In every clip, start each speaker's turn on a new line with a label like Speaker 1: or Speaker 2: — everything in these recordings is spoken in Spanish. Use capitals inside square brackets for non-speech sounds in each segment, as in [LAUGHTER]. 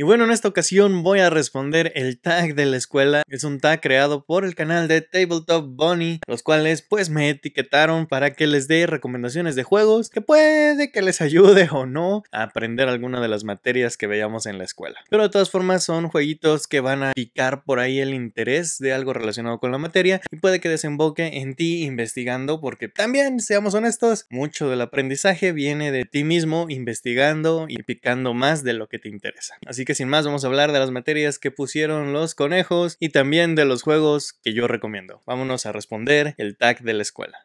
Speaker 1: Y bueno, en esta ocasión voy a responder el tag de la escuela. Es un tag creado por el canal de Tabletop Bunny, los cuales pues me etiquetaron para que les dé recomendaciones de juegos que puede que les ayude o no a aprender alguna de las materias que veíamos en la escuela. Pero de todas formas son jueguitos que van a picar por ahí el interés de algo relacionado con la materia y puede que desemboque en ti investigando porque también, seamos honestos, mucho del aprendizaje viene de ti mismo investigando y picando más de lo que te interesa. Así que que sin más vamos a hablar de las materias que pusieron los conejos y también de los juegos que yo recomiendo. Vámonos a responder el tag de la escuela.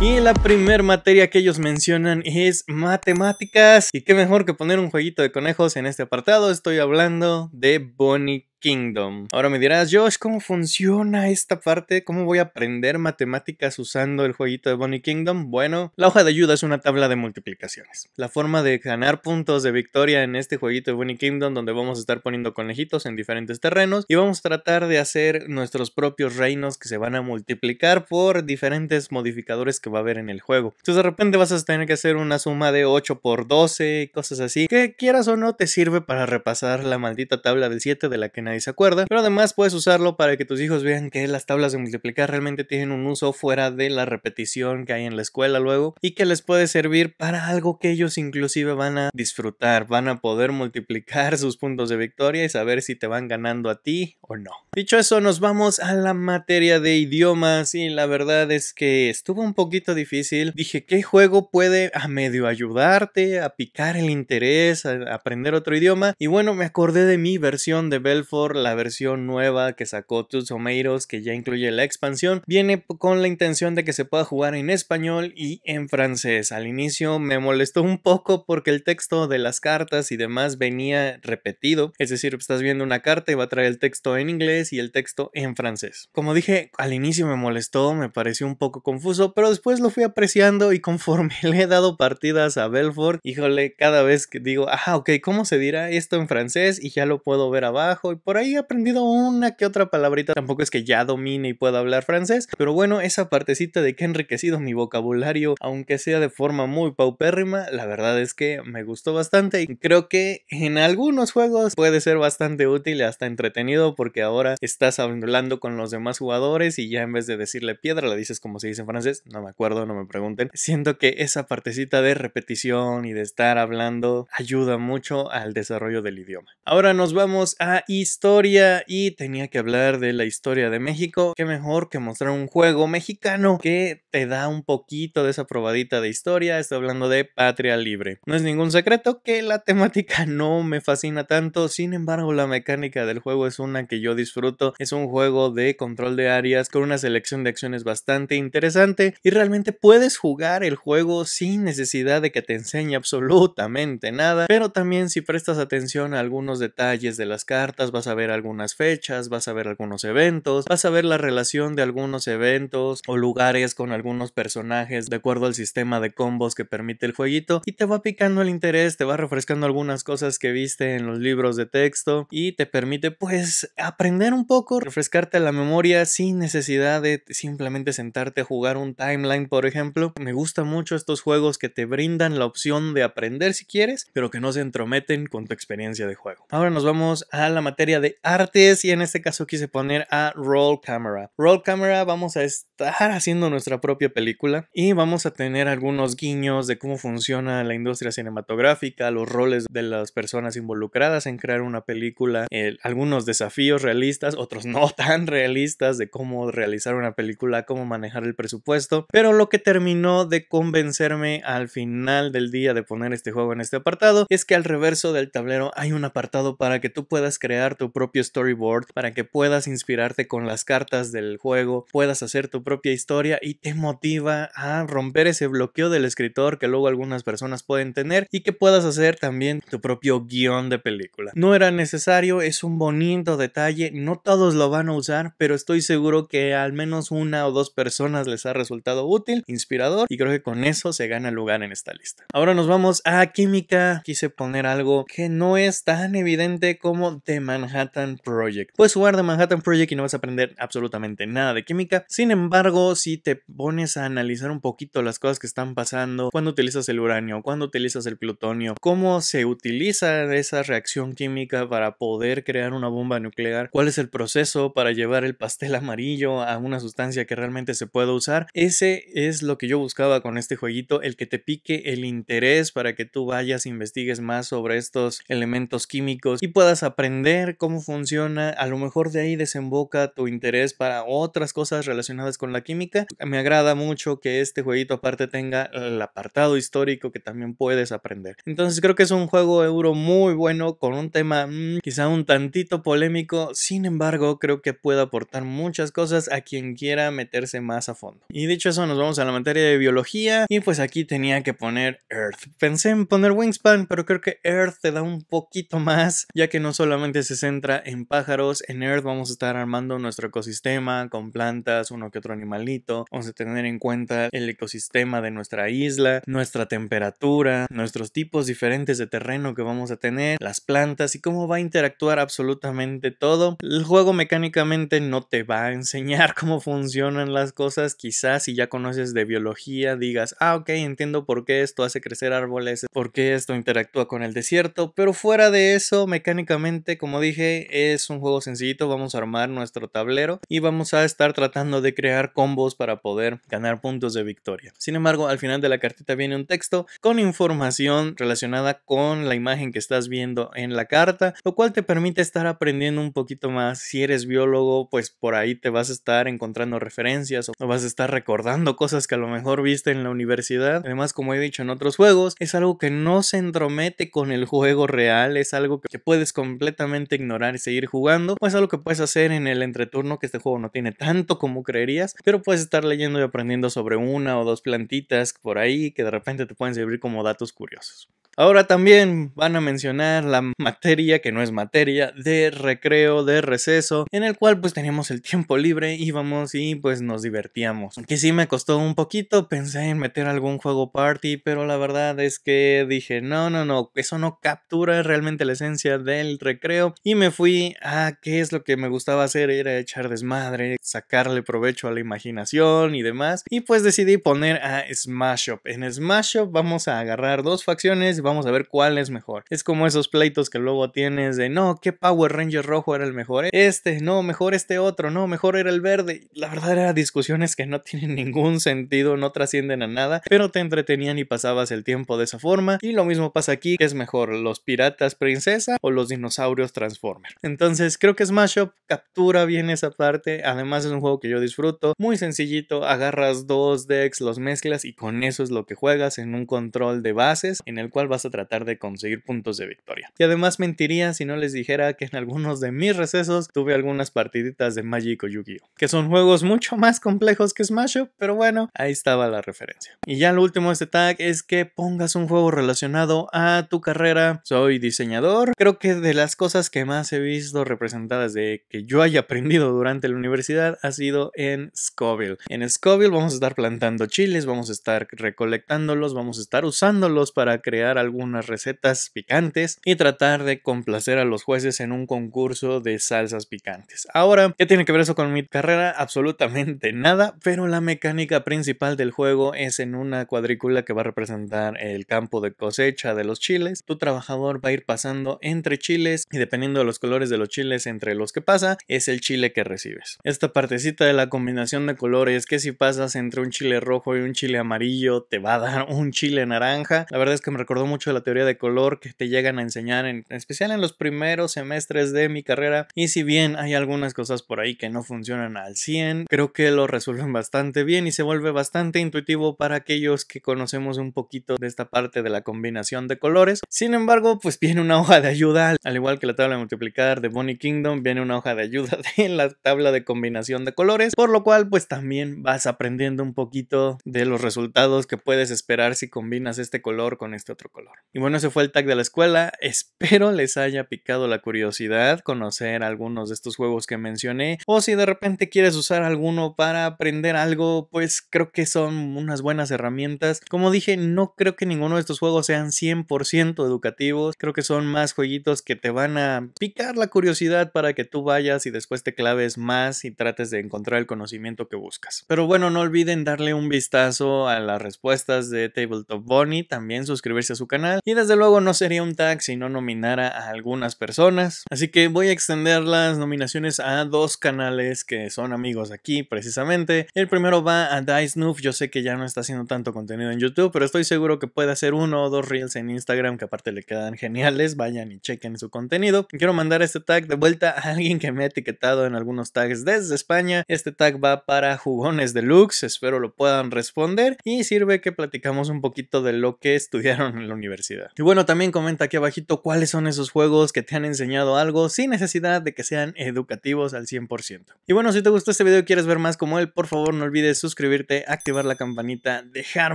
Speaker 1: Y la primer materia que ellos mencionan es matemáticas. Y qué mejor que poner un jueguito de conejos en este apartado. Estoy hablando de Bonnie Kingdom. Ahora me dirás, Josh, ¿cómo funciona esta parte? ¿Cómo voy a aprender matemáticas usando el jueguito de Bunny Kingdom? Bueno, la hoja de ayuda es una tabla de multiplicaciones. La forma de ganar puntos de victoria en este jueguito de Bunny Kingdom, donde vamos a estar poniendo conejitos en diferentes terrenos y vamos a tratar de hacer nuestros propios reinos que se van a multiplicar por diferentes modificadores que va a haber en el juego. Entonces de repente vas a tener que hacer una suma de 8 por 12 y cosas así, que quieras o no te sirve para repasar la maldita tabla del 7 de la que nadie y se acuerda, pero además puedes usarlo para que tus hijos vean que las tablas de multiplicar realmente tienen un uso fuera de la repetición que hay en la escuela luego y que les puede servir para algo que ellos inclusive van a disfrutar, van a poder multiplicar [LAUGHS] sus puntos de victoria y saber si te van ganando a ti o no. Dicho eso, nos vamos a la materia de idiomas y la verdad es que estuvo un poquito difícil. Dije, ¿qué juego puede a medio ayudarte a picar el interés, a aprender otro idioma? Y bueno, me acordé de mi versión de Belfort la versión nueva que sacó tus Homeiros, que ya incluye la expansión, viene con la intención de que se pueda jugar en español y en francés. Al inicio me molestó un poco porque el texto de las cartas y demás venía repetido, es decir, estás viendo una carta y va a traer el texto en inglés y el texto en francés. Como dije, al inicio me molestó, me pareció un poco confuso, pero después lo fui apreciando y conforme [LAUGHS] le he dado partidas a Belfort, híjole, cada vez que digo, ah, ok, ¿cómo se dirá esto en francés? Y ya lo puedo ver abajo y por ahí he aprendido una que otra palabrita. Tampoco es que ya domine y pueda hablar francés, pero bueno, esa partecita de que he enriquecido mi vocabulario, aunque sea de forma muy paupérrima, la verdad es que me gustó bastante y creo que en algunos juegos puede ser bastante útil y hasta entretenido porque ahora estás hablando con los demás jugadores y ya en vez de decirle piedra la dices como se dice en francés, no me acuerdo, no me pregunten. Siento que esa partecita de repetición y de estar hablando ayuda mucho al desarrollo del idioma. Ahora nos vamos a Is historia y tenía que hablar de la historia de México. Qué mejor que mostrar un juego mexicano que te da un poquito de esa probadita de historia. Estoy hablando de Patria Libre. No es ningún secreto que la temática [LAUGHS] no me fascina tanto, sin embargo la mecánica del juego es una que yo disfruto. Es un juego de control de áreas con una selección de acciones bastante interesante y realmente puedes jugar el juego sin necesidad de que te enseñe absolutamente nada, pero también si prestas atención a algunos detalles de las cartas a ver algunas fechas, vas a ver algunos eventos, vas a ver la relación de algunos eventos o lugares con algunos personajes de acuerdo al sistema de combos que permite el jueguito y te va picando el interés, te va refrescando algunas cosas que viste en los libros de texto y te permite pues aprender un poco, refrescarte la memoria sin necesidad de simplemente sentarte a jugar un timeline por ejemplo. Me gusta mucho estos juegos que te brindan la opción de aprender si quieres, pero que no se entrometen con tu experiencia de juego. Ahora nos vamos a la materia de artes y en este caso quise poner a Roll Camera. Roll Camera vamos a estar haciendo nuestra propia película y vamos a tener algunos guiños de cómo funciona la industria cinematográfica, los roles de las personas involucradas en crear una película, algunos desafíos realistas, otros no [LAUGHS] tan realistas de cómo realizar una película, cómo manejar el presupuesto, pero lo que terminó de convencerme al final del día de poner este juego en este apartado es que al reverso del tablero hay un apartado para que tú puedas crear tu tu propio storyboard, para que puedas inspirarte con las cartas del juego, puedas hacer tu propia historia y te motiva a romper ese bloqueo del escritor que luego algunas personas pueden tener y que puedas hacer también tu propio guión de película. No era necesario, es un bonito detalle, no todos lo van a usar, pero estoy seguro que al menos una o dos personas les ha resultado útil, inspirador y creo que con eso se gana lugar en esta lista. Ahora nos vamos a química, quise poner algo que no es tan evidente como de Manhattan Project. Puedes jugar de Manhattan Project y no vas a aprender absolutamente nada de química. Sin embargo, si te pones a analizar un poquito las cosas que están pasando, cuando utilizas el uranio, cuando utilizas el plutonio, cómo se utiliza esa reacción química para poder crear una bomba nuclear, cuál es el proceso para llevar el pastel [LAUGHS] amarillo a una sustancia que realmente se pueda usar, ese es lo que yo buscaba con este jueguito, el que te pique el interés para que tú vayas, e investigues más sobre estos elementos químicos y puedas aprender cómo cómo funciona, a lo mejor de ahí desemboca tu interés para otras cosas relacionadas con la química. Me agrada mucho que este jueguito aparte tenga el apartado histórico que también puedes aprender. Entonces creo que es un juego euro muy bueno con un tema mm, quizá un tantito polémico, sin embargo creo que puede aportar muchas cosas a quien quiera meterse más a fondo. Y dicho eso nos vamos a la materia de biología y pues aquí tenía que poner Earth. Pensé en poner Wingspan pero creo que Earth te da un poquito más ya que no solamente se entra en pájaros. En Earth vamos a estar armando nuestro ecosistema con plantas, uno que otro animalito. Vamos a tener en cuenta el ecosistema de nuestra isla, nuestra temperatura, nuestros tipos diferentes de terreno que vamos a tener, las plantas y cómo va a interactuar absolutamente todo. El juego mecánicamente no te va a enseñar [LAUGHS] cómo funcionan las cosas. Quizás si ya conoces de biología digas, ah, ok, entiendo por qué esto hace crecer árboles, por qué esto interactúa con el desierto. Pero fuera de eso, mecánicamente, como dije, es un juego sencillito, vamos a armar nuestro tablero y vamos a estar tratando de crear combos para poder ganar puntos de victoria. Sin embargo, al final de la cartita viene un texto con información relacionada con la imagen que estás viendo en la carta, lo cual te permite estar aprendiendo un poquito más. Si eres biólogo, pues por ahí te vas a estar encontrando referencias o vas a estar recordando cosas que a lo mejor viste en la universidad. Además, como he dicho en otros juegos, es algo que no se entromete con el juego real, es algo que puedes completamente ignorar y seguir jugando, pues algo que puedes hacer en el entreturno que este juego no tiene tanto como creerías, pero puedes estar leyendo y aprendiendo sobre una o dos plantitas por ahí que de repente te pueden servir como datos curiosos. Ahora también van a mencionar la materia que no es materia de recreo, de receso, en el cual pues teníamos el tiempo libre, íbamos y pues nos divertíamos. Aunque sí me costó un poquito, pensé en meter algún juego party, pero la verdad es que dije, no, no, no, eso no captura realmente la esencia del recreo y me fui a qué es lo que me gustaba hacer, era echar desmadre, sacarle provecho a la imaginación y demás. Y pues decidí poner a Smash Up. En Smash Up vamos a agarrar dos facciones vamos a ver cuál es mejor. Es como esos pleitos que luego tienes de no, qué Power Ranger rojo era el mejor, este, no, mejor este otro, no, mejor era el verde. La verdad eran discusiones que no [LAUGHS] tienen ningún sentido, no trascienden a nada, pero te entretenían y pasabas el tiempo de esa forma. Y lo mismo pasa aquí, ¿Qué es mejor los piratas princesa o los dinosaurios transformer. Entonces creo que Smash Up captura bien esa parte, además es un juego que yo disfruto, muy sencillito, agarras dos decks, los mezclas y con eso es lo que juegas en un control de bases en el cual vas vas a tratar de conseguir puntos de victoria. Y además mentiría si no les dijera que en algunos de mis recesos tuve algunas partiditas de Magic o Yu-Gi-Oh, que son juegos mucho más complejos que Smash Up, pero bueno, ahí estaba la referencia. Y ya lo último de este tag es que pongas un juego relacionado a tu carrera. Soy diseñador, creo que de las cosas que más he visto representadas de que yo haya aprendido durante la universidad ha sido en Scoville. En Scoville vamos a estar plantando chiles, vamos a estar recolectándolos, vamos a estar usándolos para crear algunas recetas picantes y tratar de complacer a los jueces en un concurso de salsas picantes. Ahora, ¿qué tiene que ver eso con mi carrera? Absolutamente [LAUGHS] nada, pero la mecánica principal del juego es en una cuadrícula que va a representar el campo de cosecha de los chiles. Tu trabajador va a ir pasando entre chiles y dependiendo de los colores de los chiles entre los que pasa, es el chile que recibes. Esta partecita de la combinación de colores que si pasas entre un chile rojo y un chile amarillo te va a dar un chile naranja. La verdad es que me recordó mucho de la teoría de color que te llegan a enseñar, en, especial en los primeros semestres de mi carrera. Y si bien hay algunas cosas por ahí que no funcionan al 100, creo que lo resuelven bastante bien y se vuelve bastante intuitivo para aquellos que conocemos un poquito de esta parte de la combinación de colores. Sin embargo, pues viene una hoja de ayuda, al igual que la tabla de multiplicar de Bonnie Kingdom, viene una hoja de ayuda [LAUGHS] de la tabla de combinación de colores, por lo cual pues también vas aprendiendo un poquito de los resultados que puedes esperar si combinas este color con este otro color. Y bueno, ese fue el tag de la escuela. Espero les haya picado la curiosidad conocer algunos de estos juegos que mencioné. O si de repente quieres usar alguno para aprender algo, pues creo que son unas buenas herramientas. Como dije, no creo que ninguno de estos juegos sean 100% educativos. Creo que son más jueguitos que te van a picar la curiosidad para que tú vayas y después te claves más y trates de encontrar el conocimiento que buscas. Pero bueno, no olviden darle un vistazo a las respuestas de Tabletop Bonnie, También suscribirse a su canal y desde luego no sería un tag si no nominara a algunas personas. Así que voy a extender las nominaciones a dos canales que son amigos aquí precisamente. El primero va a Dice Noof, yo sé que ya no está haciendo tanto contenido en YouTube, pero estoy seguro que puede hacer uno o dos reels en Instagram que aparte le quedan geniales, vayan y chequen su contenido. Quiero mandar este tag de vuelta a alguien que me ha etiquetado en algunos tags desde España. Este tag va para jugones deluxe, espero lo puedan responder y sirve que platicamos un poquito de lo que estudiaron en universidad. Y bueno, también comenta aquí abajito cuáles son esos juegos que te han enseñado algo sin necesidad de que sean educativos al 100%. Y bueno, si te gustó este video y quieres ver más como él, por favor no olvides suscribirte, activar la campanita, dejar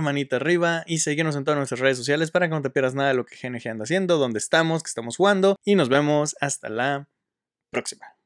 Speaker 1: manita arriba y seguirnos en todas nuestras redes sociales para que no te pierdas nada de lo que GNG anda haciendo, dónde estamos, que estamos jugando y nos vemos hasta la próxima.